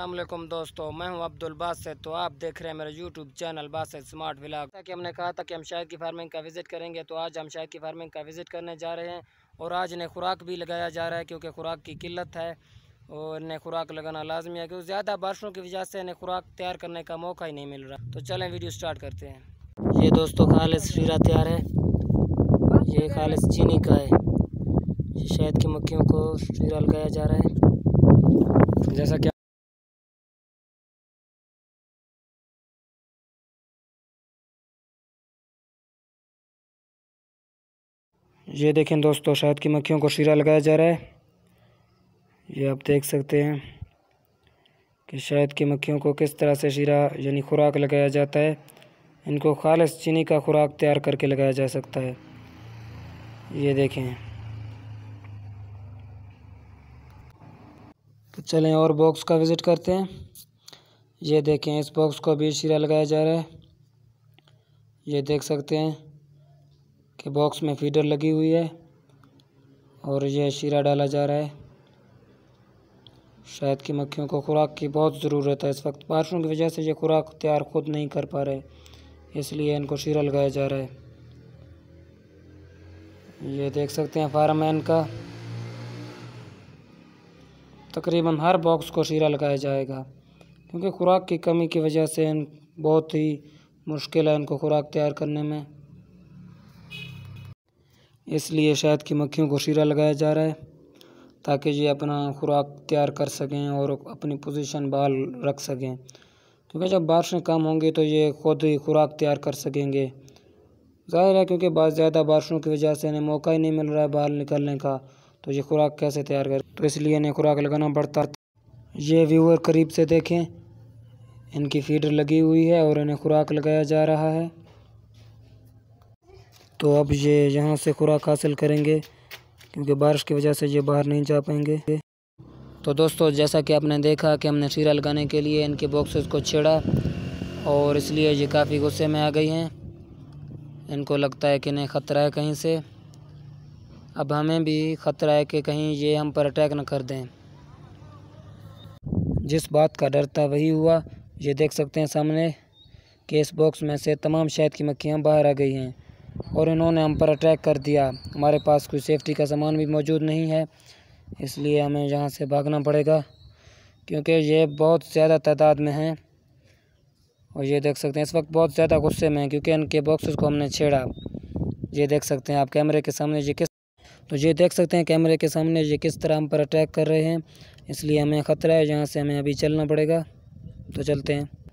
असलम दोस्तों मैं हूं अब्दुल बासद तो आप देख रहे हैं मेरा यूट्यूब चैनल बासद स्मार्ट व्लाग जैसा कि हमने कहा था कि हम शायद की फार्मिंग का विज़िट करेंगे तो आज हम शायद की फार्मिंग का विज़िट करने जा रहे हैं और आज इन्हें खुराक भी लगाया जा रहा है क्योंकि खुराक की किल्लत है और इन्हें खुराक लगाना लाजमी है क्योंकि ज़्यादा बारिशों की वजह से इन्हें खुराक तैयार करने का मौका ही नहीं मिल रहा तो चलें वीडियो स्टार्ट करते हैं ये दोस्तों खालिश शीरा तैयार है ये खालिश चीनी का है ये शायद की मक्खियों को शीरा लगाया जा रहा है जैसा कि ये देखें दोस्तों शहद की मक्खियों को शीरा लगाया जा रहा है ये आप देख सकते हैं कि शहद की मक्खियों को किस तरह से शीरा यानी खुराक लगाया जाता है इनको खालस चीनी का खुराक तैयार करके लगाया जा सकता है ये देखें तो चलें और बॉक्स का विज़िट करते हैं ये देखें इस बॉक्स को भी शीरा लगाया जा रहा है ये देख सकते हैं के बॉक्स में फीडर लगी हुई है और यह शीरा डाला जा रहा है शायद की मक्खियों को खुराक की बहुत ज़रूरत है इस वक्त बारिशों की वजह से ये खुराक तैयार खुद नहीं कर पा रहे इसलिए इनको शीरा लगाया जा रहा है ये देख सकते हैं फार्म मैन का तकरीबन हर बॉक्स को शीरा लगाया जाएगा क्योंकि खुराक की कमी की वजह से इन बहुत ही मुश्किल है इनको खुराक तैयार करने में इसलिए शहद की मक्खियों को शीरा लगाया जा रहा है ताकि ये अपना खुराक तैयार कर सकें और अपनी पोजीशन बहाल रख सकें क्योंकि जब बारिशें कम होंगी तो ये खुद ही खुराक तैयार कर सकेंगे ज़ाहिर है क्योंकि बहुत ज़्यादा बारिशों की वजह से इन्हें मौका ही नहीं मिल रहा है बाहर निकलने का तो ये खुराक कैसे तैयार करें तो इसलिए इन्हें खुराक लगाना पड़ता ये व्यूअर करीब से देखें इनकी फीडर लगी हुई है और इन्हें खुराक लगाया जा रहा है तो अब ये यहाँ से खुराक हासिल करेंगे क्योंकि बारिश की वजह से ये बाहर नहीं जा पाएंगे तो दोस्तों जैसा कि आपने देखा कि हमने शीरा लगाने के लिए इनके बॉक्सेस को छेड़ा और इसलिए ये काफ़ी गुस्से में आ गई हैं इनको लगता है कि इन्हें ख़तरा है कहीं से अब हमें भी ख़तरा है कि कहीं ये हम पर अटैक न कर दें जिस बात का डर था वही हुआ ये देख सकते हैं सामने कि इस बॉक्स में से तमाम शहद की मक्खियाँ बाहर आ गई हैं और इन्होंने हम पर अटैक कर दिया हमारे पास कोई सेफ्टी का सामान भी मौजूद नहीं है इसलिए हमें यहाँ से भागना पड़ेगा क्योंकि ये बहुत ज़्यादा तादाद में हैं और ये देख सकते हैं इस वक्त बहुत ज़्यादा गुस्से में हैं क्योंकि इनके बॉक्सेस को हमने छेड़ा ये देख सकते हैं आप कैमरे के सामने ये किस तो ये देख सकते हैं कैमरे के सामने ये किस तरह हम पर अटैक कर रहे हैं इसलिए हमें ख़तरा है यहाँ से हमें अभी चलना पड़ेगा तो चलते हैं